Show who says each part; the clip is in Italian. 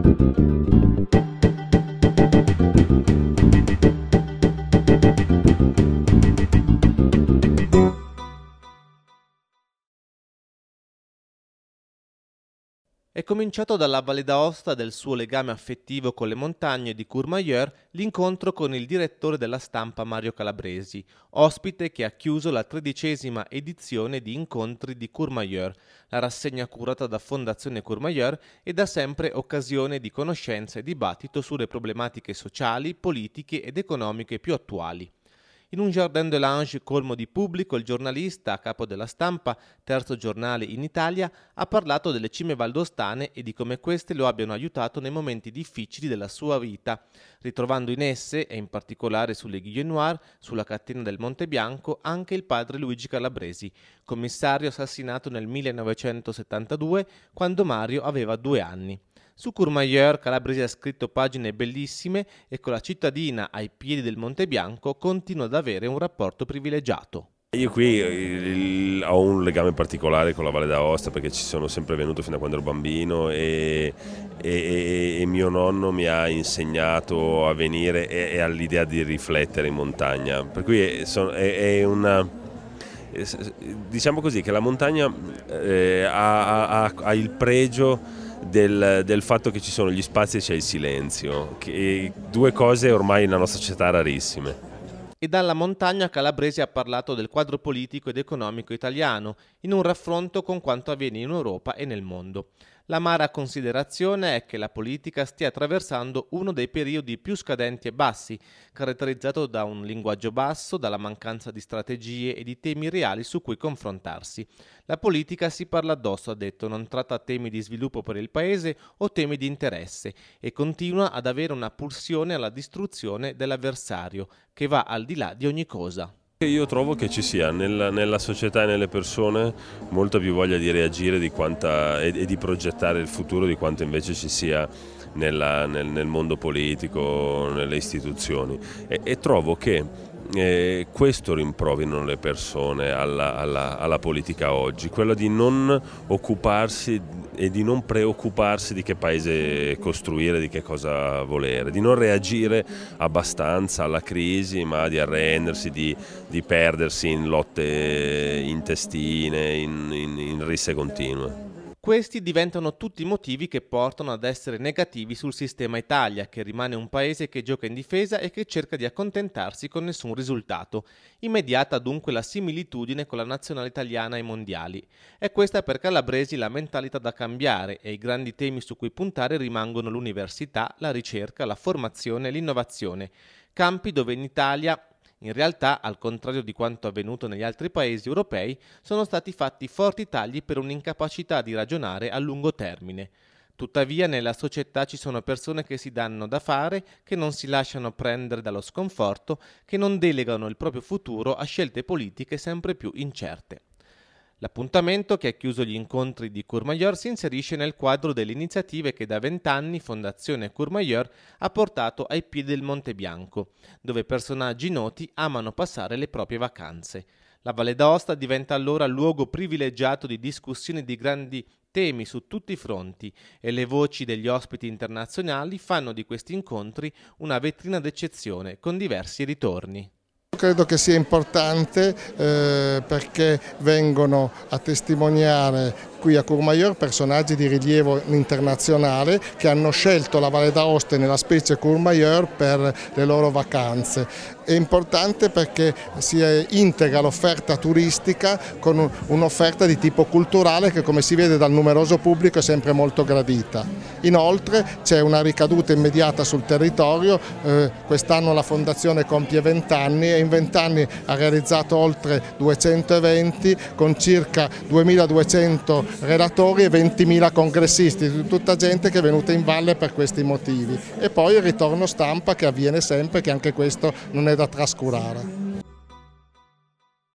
Speaker 1: Thank you.
Speaker 2: È cominciato dalla Valle d'Aosta del suo legame affettivo con le montagne di Courmayeur l'incontro con il direttore della stampa Mario Calabresi, ospite che ha chiuso la tredicesima edizione di Incontri di Courmayeur, la rassegna curata da Fondazione Courmayeur e da sempre occasione di conoscenza e dibattito sulle problematiche sociali, politiche ed economiche più attuali. In un Jardin de l'Ange colmo di pubblico, il giornalista a capo della stampa, terzo giornale in Italia, ha parlato delle cime valdostane e di come queste lo abbiano aiutato nei momenti difficili della sua vita, ritrovando in esse, e in particolare sulle Noir, sulla catena del Monte Bianco, anche il padre Luigi Calabresi, commissario assassinato nel 1972 quando Mario aveva due anni. Su Courmayeur Calabresi ha scritto pagine bellissime e con la cittadina ai piedi del Monte Bianco continua ad avere un rapporto privilegiato.
Speaker 3: Io qui il, ho un legame particolare con la Valle d'Aosta perché ci sono sempre venuto fino a quando ero bambino e, e, e mio nonno mi ha insegnato a venire e, e all'idea di riflettere in montagna. Per cui è, è, è una, diciamo così che la montagna eh, ha, ha, ha il pregio del, del, fatto che ci sono gli spazi e c'è il silenzio, che, due cose ormai nella nostra società rarissime.
Speaker 2: E dalla montagna Calabrese ha parlato del quadro politico ed economico italiano, in un raffronto con quanto avviene in Europa e nel mondo. L'amara considerazione è che la politica stia attraversando uno dei periodi più scadenti e bassi, caratterizzato da un linguaggio basso, dalla mancanza di strategie e di temi reali su cui confrontarsi. La politica si parla addosso, ha detto, non tratta temi di sviluppo per il Paese o temi di interesse e continua ad avere una pulsione alla distruzione dell'avversario, che va al di là di ogni cosa.
Speaker 3: Io trovo che ci sia nella, nella, società e nelle persone molta più voglia di reagire di quanta, e, e, di progettare il futuro di quanto invece ci sia nella, nel, nel, mondo politico, nelle istituzioni. E, e trovo che eh, questo rimprovino le persone alla, alla, alla politica oggi, quella di non occuparsi di e di non preoccuparsi di che paese costruire, di che cosa volere, di non reagire abbastanza alla crisi, ma di arrendersi, di, di perdersi in lotte intestine, in, in, in risse continue.
Speaker 2: Questi diventano tutti motivi che portano ad essere negativi sul sistema Italia, che rimane un paese che gioca in difesa e che cerca di accontentarsi con nessun risultato. Immediata dunque la similitudine con la nazionale italiana ai mondiali. E questa per Calabresi la mentalità da cambiare e i grandi temi su cui puntare rimangono l'università, la ricerca, la formazione e l'innovazione campi dove in Italia in realtà, al contrario di quanto avvenuto negli altri paesi europei, sono stati fatti forti tagli per un'incapacità di ragionare a lungo termine. Tuttavia nella società ci sono persone che si danno da fare, che non si lasciano prendere dallo sconforto, che non delegano il proprio futuro a scelte politiche sempre più incerte. L'appuntamento, che ha chiuso gli incontri di Courmayeur, si inserisce nel quadro delle iniziative che da vent'anni Fondazione Courmayeur ha portato ai piedi del Monte Bianco, dove personaggi noti amano passare le proprie vacanze. La Valle d'Aosta diventa allora luogo privilegiato di discussione di grandi temi su tutti i fronti e le voci degli ospiti internazionali fanno di questi incontri una vetrina d'eccezione con diversi ritorni.
Speaker 1: Credo che sia importante eh, perché vengono a testimoniare qui a Courmayeur personaggi di rilievo internazionale che hanno scelto la Valle d'Aosta nella specie Courmayeur per le loro vacanze. È importante perché si integra l'offerta turistica con un'offerta di tipo culturale che come si vede dal numeroso pubblico è sempre molto gradita. Inoltre c'è una ricaduta immediata sul territorio, eh, quest'anno la fondazione compie 20 anni e in 20 anni ha realizzato oltre 200 eventi con circa 2200 relatori e 20.000 congressisti, tutta gente che è venuta in valle per questi motivi. E poi il ritorno stampa che avviene sempre, che anche questo non è da trascurare.